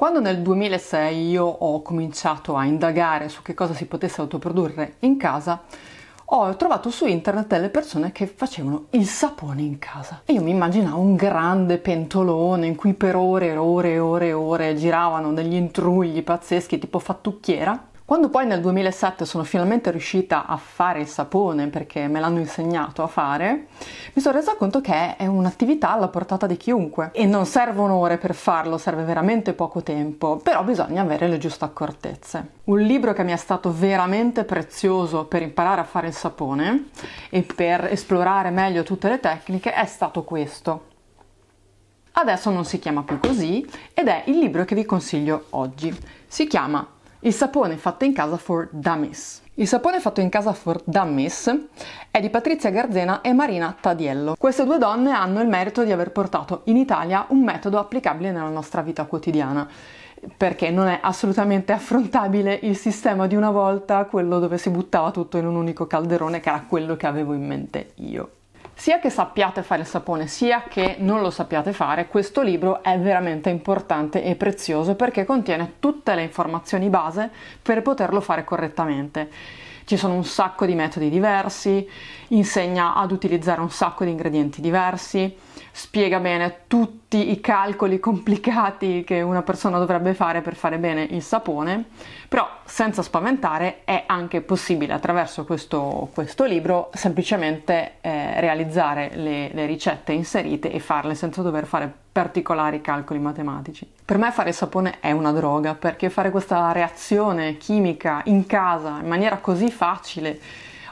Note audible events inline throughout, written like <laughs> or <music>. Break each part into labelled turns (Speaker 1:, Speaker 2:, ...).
Speaker 1: Quando nel 2006 io ho cominciato a indagare su che cosa si potesse autoprodurre in casa, ho trovato su internet delle persone che facevano il sapone in casa. E io mi immaginavo un grande pentolone in cui per ore e ore e ore e ore giravano degli intrugli pazzeschi tipo fattucchiera quando poi nel 2007 sono finalmente riuscita a fare il sapone perché me l'hanno insegnato a fare, mi sono resa conto che è un'attività alla portata di chiunque e non servono ore per farlo, serve veramente poco tempo, però bisogna avere le giuste accortezze. Un libro che mi è stato veramente prezioso per imparare a fare il sapone e per esplorare meglio tutte le tecniche è stato questo. Adesso non si chiama più così ed è il libro che vi consiglio oggi. Si chiama il sapone fatto in casa for dummies. Il sapone fatto in casa for dummies è di Patrizia Garzena e Marina Tadiello. Queste due donne hanno il merito di aver portato in Italia un metodo applicabile nella nostra vita quotidiana perché non è assolutamente <laughs> affrontabile il sistema di una volta, quello dove si buttava tutto in un unico calderone, che era quello che avevo in mente io. Sia che sappiate fare il sapone, sia che non lo sappiate fare, questo libro è veramente importante e prezioso perché contiene tutte le informazioni base per poterlo fare correttamente. Ci sono un sacco di metodi diversi, insegna ad utilizzare un sacco di ingredienti diversi, spiega bene tutti i calcoli complicati che una persona dovrebbe fare per fare bene il sapone, però senza spaventare è anche possibile attraverso questo, questo libro semplicemente eh, realizzare le, le ricette inserite e farle senza dover fare particolari calcoli matematici. Per me fare sapone è una droga perché fare questa reazione chimica in casa in maniera così facile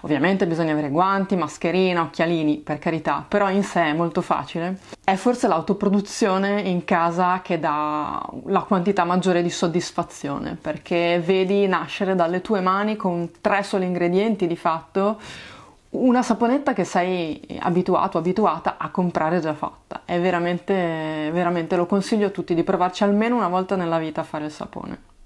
Speaker 1: Ovviamente bisogna avere guanti, mascherina, occhialini, per carità, però in sé è molto facile. È forse l'autoproduzione in casa che dà la quantità maggiore di soddisfazione, perché vedi nascere dalle tue mani con tre soli ingredienti di fatto una saponetta che sei abituato, abituata a comprare già fatta. È veramente, veramente lo consiglio a tutti di provarci almeno una volta nella vita a fare il sapone.